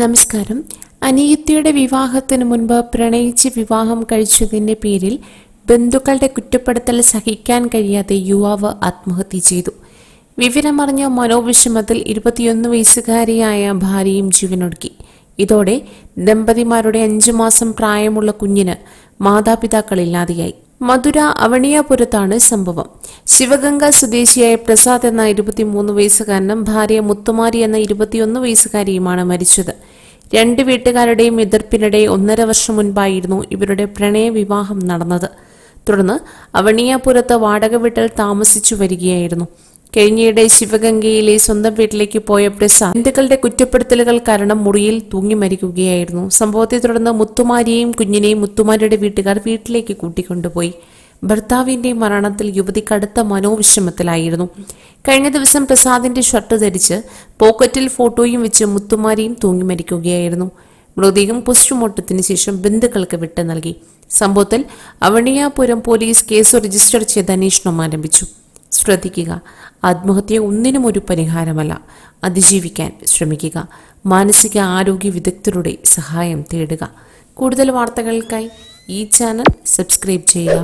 നമസ്കാരം അനിയത്തിയുടെ വിവാഹത്തിനു മുൻപ് പ്രണയിച്ച് വിവാഹം കഴിച്ചതിൻ്റെ പേരിൽ ബന്ധുക്കളുടെ കുറ്റപ്പെടുത്തൽ സഹിക്കാൻ കഴിയാതെ യുവാവ് ആത്മഹത്യ ചെയ്തു വിവരമറിഞ്ഞ മനോവിഷമത്തിൽ ഇരുപത്തിയൊന്ന് വയസ്സുകാരിയായ ഭാര്യയും ജീവനൊടുക്കി ഇതോടെ ദമ്പതിമാരുടെ അഞ്ചു മാസം പ്രായമുള്ള കുഞ്ഞിന് മാതാപിതാക്കളില്ലാതെയായി മധുര അവണിയാപുരത്താണ് സംഭവം ശിവഗംഗ സ്വദേശിയായ പ്രസാദ് എന്ന ഇരുപത്തിമൂന്ന് വയസ്സുകാരനും ഭാര്യ മുത്തുമാരി എന്ന ഇരുപത്തിയൊന്ന് വയസ്സുകാരിയുമാണ് മരിച്ചത് രണ്ട് വീട്ടുകാരുടെയും എതിർപ്പിനിടെ ഒന്നര വർഷം മുൻപായിരുന്നു ഇവരുടെ പ്രണയവിവാഹം നടന്നത് തുടർന്ന് അവണിയാപുരത്ത് വാടക വീട്ടിൽ താമസിച്ചു വരികയായിരുന്നു കഴിഞ്ഞയിടെ ശിവഗംഗയിലെ സ്വന്തം വീട്ടിലേക്ക് പോയ പ്രസാദ് ബന്ധുക്കളുടെ കുറ്റപ്പെടുത്തലുകൾ കാരണം മുറിയിൽ തൂങ്ങി മരിക്കുകയായിരുന്നു സംഭവത്തെ തുടർന്ന് മുത്തുമാരിയെയും കുഞ്ഞിനെയും മുത്തുമാരിയുടെ വീട്ടുകാർ വീട്ടിലേക്ക് കൂട്ടിക്കൊണ്ടുപോയി ഭർത്താവിന്റെ മരണത്തിൽ യുവതി കടുത്ത മനോവിഷമത്തിലായിരുന്നു കഴിഞ്ഞ ദിവസം പ്രസാദിന്റെ ഷർട്ട് ധരിച്ച് പോക്കറ്റിൽ ഫോട്ടോയും വെച്ച് മുത്തുമാരിയും തൂങ്ങി മരിക്കുകയായിരുന്നു മൃതദേഹം പോസ്റ്റ്മോർട്ടത്തിന് ശേഷം ബന്ധുക്കൾക്ക് വിട്ടു നൽകി സംഭവത്തിൽ അവണിയാപുരം പോലീസ് കേസ് രജിസ്റ്റർ ചെയ്ത് അന്വേഷണം ആരംഭിച്ചു ശ്രദ്ധിക്കുക ആത്മഹത്യ ഒന്നിനും ഒരു പരിഹാരമല്ല അതിജീവിക്കാൻ ശ്രമിക്കുക മാനസിക ആരോഗ്യ വിദഗ്ധരുടെ സഹായം തേടുക കൂടുതൽ വാർത്തകൾക്കായി ഈ ചാനൽ സബ്സ്ക്രൈബ് ചെയ്യുക